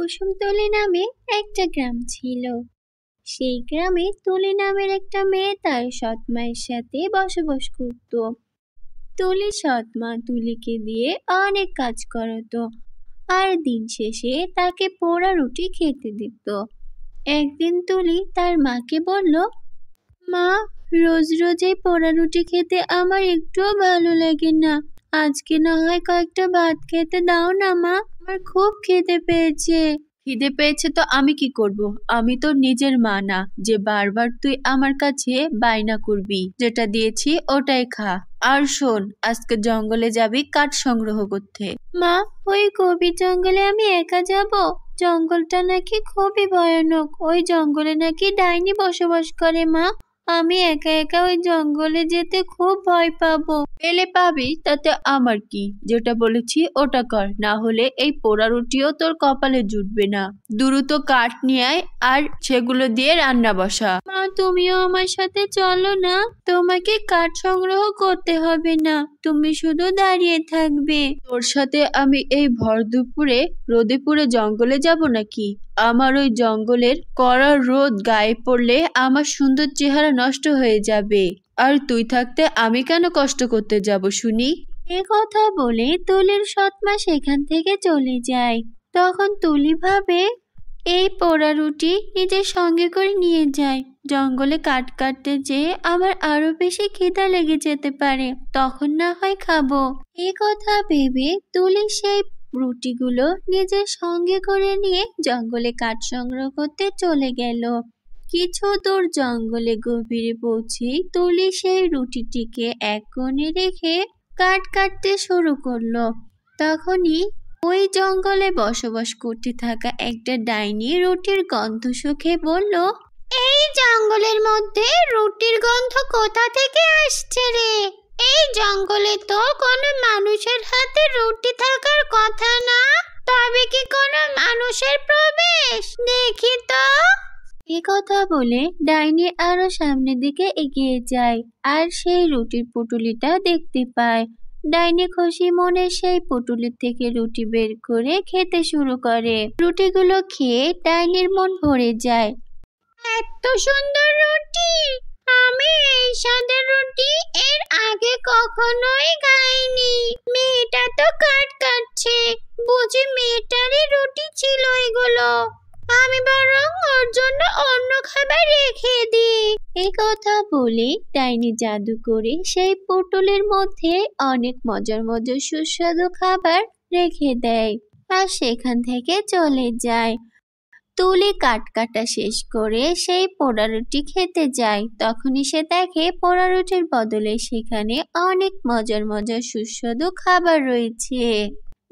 কুসুমতলি নামে একটা গ্রাম ছিল সেই গ্রামে তুলি নামের একটা মেয়ে তার সৎ মায়ের সাথে বসবাস করত তুলি সৎ মা তুলিকে দিয়ে অনেক কাজ করাতো আর দিন শেষে তাকে পোড়া রুটি খেতে দিত একদিন তুলি তার মাকে বলল মা রোজ রোজ এই পোড়া রুটি খেতে আমার একটুও ভালো লাগে না আজকে না হয় কয়েকটা ভাত খেতে দাও না মা আমার খুব খিদে পেয়েছে খিদে পেয়েছে তো আমি কি করব আমি তো নিজের মা না যে বারবার তুই আমার কাছে বায়না করবি যেটা দিয়েছি ওটাই খা আর শোন আজকে জঙ্গলে যাবি কাঠ সংগ্রহ করতে মা ওই গভীর জঙ্গলে আমি একা যাব জঙ্গলটা নাকি খুবই ভয়ানক ওই জঙ্গলে নাকি ডাইনি বসবাস করে মা আমি একা একা ওই জঙ্গলে যেতে খুব ভয় পাবো পেলে পাবি তাতে আমার কি যেটা বলেছি ওটা কর না হলে এই পোড়া রুটিও তোর কপালে জুটবে না দ্রুত কাঠ নিয়ে আর সেগুলো দিয়ে রান্না বসা মা তুমিও আমার সাথে চলো না তোমাকে কাঠ সংগ্রহ করতে হবে না তুমি শুধু দাঁড়িয়ে থাকবে তোর সাথে আমি এই ভর দুপুরে রোদে পুরে জঙ্গলে যাব নাকি আমার ওই জঙ্গলের কড়া রোদ গায়ে পড়লে আমার সুন্দর চেহারা নষ্ট হয়ে যাবে আর তুই থাকতে আমি কেন কষ্ট করতে যাব শুনি এ কথা বলে তুলির সৎমা সেখান থেকে চলে যায় তখন তুলি ভাবে এই পোড়া রুটি নিজের সঙ্গে করে নিয়ে যায় জঙ্গলে কাট কাটতে যেয়ে আমার আরো বেশি খিদা লেগে যেতে পারে তখন না হয় খাবো এ কথা ভেবে তুলি সেই রুটিগুলো নিজের সঙ্গে করে নিয়ে জঙ্গলে কাঠ সংগ্রহ করতে চলে গেল কিছু দূর জঙ্গলে গভীরে পৌঁছে তুলি সেই রুটিটিকে এক কোণে রেখে কাঠ কাটতে শুরু করলো তখনই ওই জঙ্গলে বসবাস করতে থাকা একটা ডাইনি রুটির গন্ধ শুখে বলল এই জঙ্গলের মধ্যে রুটির গন্ধ কোথা থেকে আসছে রে এই জঙ্গলে তো কোনো মানুষের হাতে রুটি থাকার কথা না তবে কি কোনো মানুষের প্রবেশ দেখি তো এ কথা বলে ডাইনি আরো সামনের দিকে এগিয়ে যায় আর সেই রুটির পুটুলিটা দেখতে পায় ডাইনি খুশি মনে সেই পুটুলি থেকে রুটি বের করে খেতে শুরু করে রুটিগুলো খেয়ে ডাইনির মন ভরে যায় এত সুন্দর রুটি আমি এই সাদা রুটি এর আগে কখনোই খাইনি মেয়েটা তো কাট কাটছে বুঝি মেয়েটারই রুটি ছিল এগুলো আমি বরং ওর জন্য অন্য খাবার রেখে দিই এই কথা বলে ডাইনি জাদু করে সেই পটলের মধ্যে অনেক মজার মজার সুস্বাদু খাবার রেখে দেয় আর সেখান থেকে চলে যায় তুলি কাটকাটা শেষ করে সেই পোড়া রুটি খেতে যায় তখনই সে দেখে পোড়া রুটির বদলে সেখানে অনেক মজার মজার সুস্বাদু খাবার রয়েছে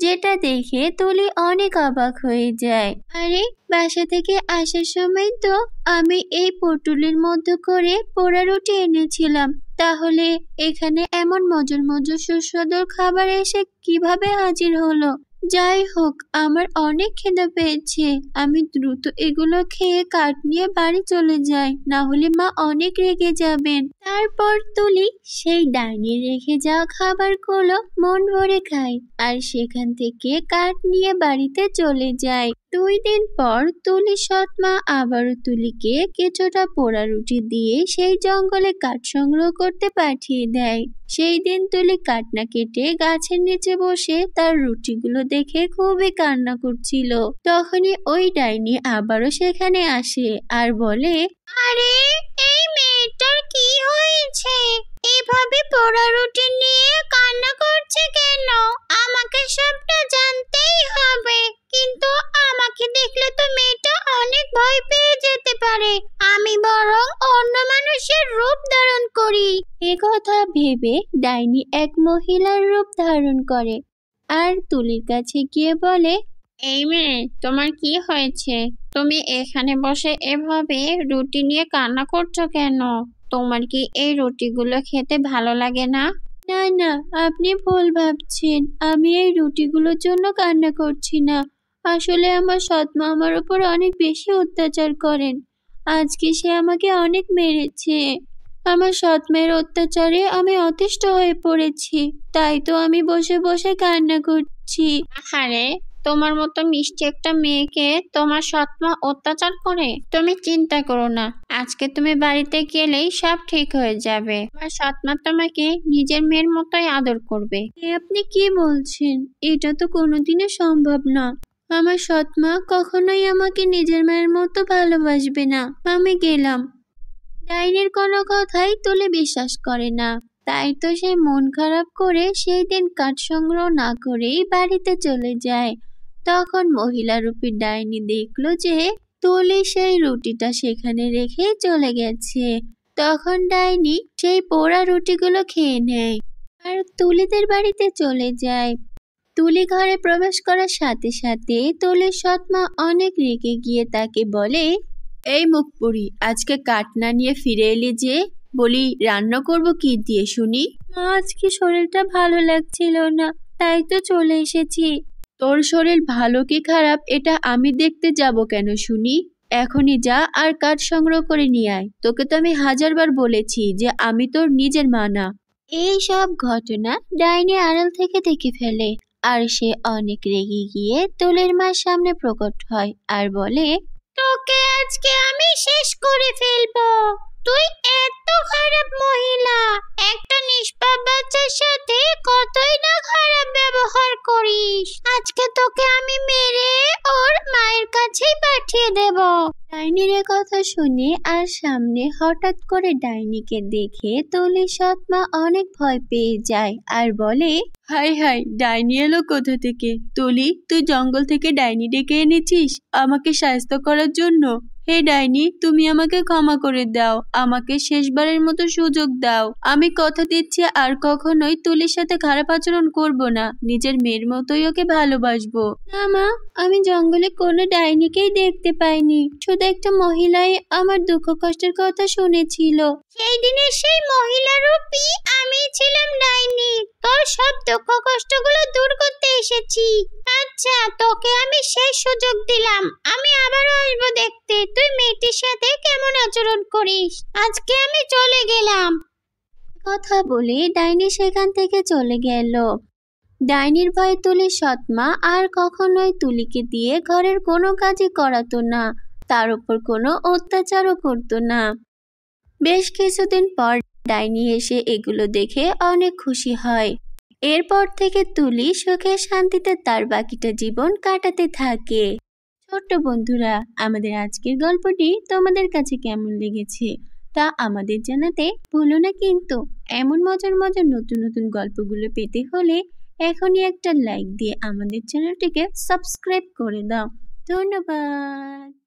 যেটা দেখে তুলি অনেক অবাক হয়ে যায় আরে বাসা থেকে আসার সময় তো আমি এই পটুলির মধ্যে করে পোড়া রুটি এনেছিলাম তাহলে এখানে এমন মজার মজার সুস্বাদুর খাবার এসে কিভাবে হাজির হলো যাই হোক আমার অনেক খেদা পেয়েছে আমি দ্রুত এগুলো খেয়ে কাঠ নিয়ে বাড়ি চলে যাই না হলে মা অনেক রেগে যাবেন তারপর তুলি সেই ডাইনি রেখে যাওয়া খাবারগুলো মন ভরে খায় আর সেখান থেকে কাঠ নিয়ে বাড়িতে চলে যায় দুই দিন পর তুলি সৎ মা আবারও তুলিকে কিছুটা পোড়া রুটি দিয়ে সেই জঙ্গলে কাঠ সংগ্রহ করতে পাঠিয়ে দেয় সেই দিন তুলি কাটনা কেটে গাছের নিচে বসে তার রুটিগুলো দেখে খুবই কান্না করছিল তখনই ওই ডাইনি আবারও সেখানে আসে আর বলে আরে এই মেয়েটার কি হয়েছে এভাবে পোড়া রুটি নিয়ে কান্না করছে কেন আমাকে সবটা জানতেই হবে কিন্তু আমাকে দেখলে তো মেয়েটা অনেক ভয় পেয়ে যেতে পারে রূপ ধারণ করি এ কথা ভেবে ডাইনি এক মহিলার রূপ ধারণ করে আর তুলির কাছে গিয়ে বলে এই মেয়ে তোমার কি হয়েছে তুমি এখানে বসে এভাবে রুটি নিয়ে কান্না করছো কেন তোমার কি এই রুটিগুলো খেতে ভালো লাগে না না না আপনি ভুল ভাবছেন আমি এই রুটিগুলোর জন্য কান্না করছি না আসলে আমার সৎমা আমার উপর অনেক বেশি অত্যাচার করেন আজকে সে আমাকে অনেক মেরেছে আমার সৎমের অত্যাচারে আমি অতিষ্ঠ হয়ে পড়েছি তাই তো আমি বসে বসে কান্না করছি আহারে তোমার মতো মিষ্টি একটা মেয়েকে তোমার সৎমা অত্যাচার করে তুমি চিন্তা করো না আজকে তুমি বাড়িতে গেলেই সব ঠিক হয়ে যাবে তোমার সৎমা তোমাকে নিজের মেয়ের মতোই আদর করবে আপনি কি বলছেন এটা তো কোনোদিনও সম্ভব না আমার সৎ মা কখনোই আমাকে নিজের মায়ের মতো ভালোবাসবে না আমি গেলাম ডাইনের কোনো কথাই তুলে বিশ্বাস করে না তাই তো সে মন খারাপ করে সেই দিন কাঠ সংগ্রহ না করেই বাড়িতে চলে যায় তখন মহিলা রূপী ডাইনি দেখলো যে তুলি সেই রুটিটা সেখানে রেখে চলে গেছে তখন ডাইনি সেই পোড়া রুটিগুলো খেয়ে নেয় আর তুলিদের বাড়িতে চলে যায় তুলি ঘরে প্রবেশ করার সাথে সাথে তুলির সৎমা অনেক রেগে গিয়ে তাকে বলে এই মুখপুরি আজকে কাটনা নিয়ে ফিরে এলি যে বলি রান্না করব কি দিয়ে শুনি আজকে শরীরটা ভালো লাগছিল না তাই তো চলে এসেছি তোর শরীর ভালো কি খারাপ এটা আমি দেখতে যাব কেন শুনি এখনই যা আর কাঠ সংগ্রহ করে নিয়ে আয় তোকে তো আমি হাজারবার বলেছি যে আমি তোর নিজের মা না এই সব ঘটনা ডাইনি আড়াল থেকে দেখে ফেলে আর সে অনেক রেগে গিয়ে তুলের মার সামনে প্রকট হয় আর বলে তোকে আজকে আমি শেষ করে ফেলবো তুই এত খারাপ মহিলা একটা নিষ্পাপ বাচ্চার সাথে কতই না খারাপ ব্যবহার করিস আজকে তোকে আমি মেরে ওর মায়ের কাছেই পাঠিয়ে দেব ডাইনির কথা শুনে আর সামনে হঠাৎ করে ডাইনিকে দেখে তলি সৎমা অনেক ভয় পেয়ে যায় আর বলে হাই হাই ডাইনি এলো কোথা থেকে তলি তুই জঙ্গল থেকে ডাইনি ডেকে এনেছিস আমাকে স্বাস্থ্য করার জন্য হে ডাইনি তুমি আমাকে ক্ষমা করে দাও আমাকে শেষবারের মতো সুযোগ দাও আমি কথা দিচ্ছি আর কখনোই তুলির সাথে খারাপ আচরণ করব না নিজের মেয়ের মতোই ওকে ভালোবাসবো না মা আমি জঙ্গলে কোনো ডাইনিকেই দেখতে পাইনি শুধু একটা মহিলাই আমার দুঃখ কষ্টের কথা শুনেছিল সেই দিনে সেই মহিলা রূপী আমি ছিলাম ডাইনি তোর সব দুঃখ কষ্টগুলো দূর করতে এসেছি আচ্ছা তোকে আমি সেই সুযোগ দিলাম আমি আবারও তুই মেয়েটির সাথে কেমন আচরণ করিস আজকে আমি চলে গেলাম কথা বলে ডাইনি সেখান থেকে চলে গেল ডাইনির ভয়ে তুলি সৎমা আর কখনোই তুলিকে দিয়ে ঘরের কোনো কাজই করাতো না তার উপর কোনো অত্যাচারও করতো না বেশ কিছুদিন পর ডাইনি এসে এগুলো দেখে অনেক খুশি হয় এরপর থেকে তুলি সুখে শান্তিতে তার বাকিটা জীবন কাটাতে থাকে ছোট্ট বন্ধুরা আমাদের আজকের গল্পটি তোমাদের কাছে কেমন লেগেছে তা আমাদের জানাতে ভুলো না কিন্তু এমন মজার মজার নতুন নতুন গল্পগুলো পেতে হলে এখনই একটা লাইক দিয়ে আমাদের চ্যানেলটিকে সাবস্ক্রাইব করে দাও ধন্যবাদ